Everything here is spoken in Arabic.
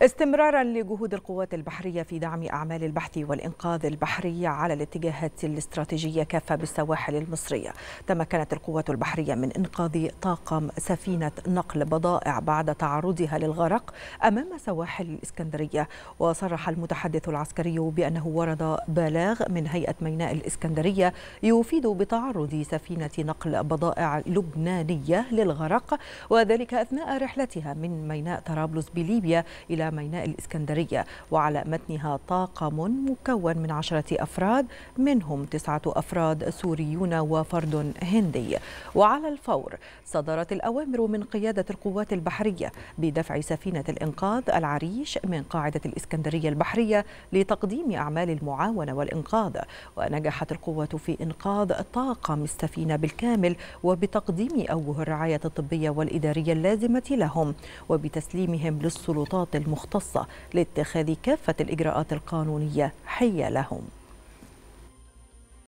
استمرارا لجهود القوات البحرية في دعم أعمال البحث والإنقاذ البحري على الاتجاهات الاستراتيجية كافة بالسواحل المصرية تمكنت القوات البحرية من إنقاذ طاقم سفينة نقل بضائع بعد تعرضها للغرق أمام سواحل الإسكندرية وصرح المتحدث العسكري بأنه ورد بلاغ من هيئة ميناء الإسكندرية يفيد بتعرض سفينة نقل بضائع لبنانية للغرق وذلك أثناء رحلتها من ميناء طرابلس بليبيا إلى ميناء الإسكندرية وعلى متنها طاقم مكون من عشرة أفراد منهم تسعة أفراد سوريون وفرد هندي وعلى الفور صدرت الأوامر من قيادة القوات البحرية بدفع سفينة الإنقاذ العريش من قاعدة الإسكندرية البحرية لتقديم أعمال المعاونة والإنقاذ ونجحت القوات في إنقاذ طاقم السفينة بالكامل وبتقديم أوجه الرعاية الطبية والإدارية اللازمة لهم وبتسليمهم للسلطات المختلفة المختصة لاتخاذ كافة الإجراءات القانونية حيالهم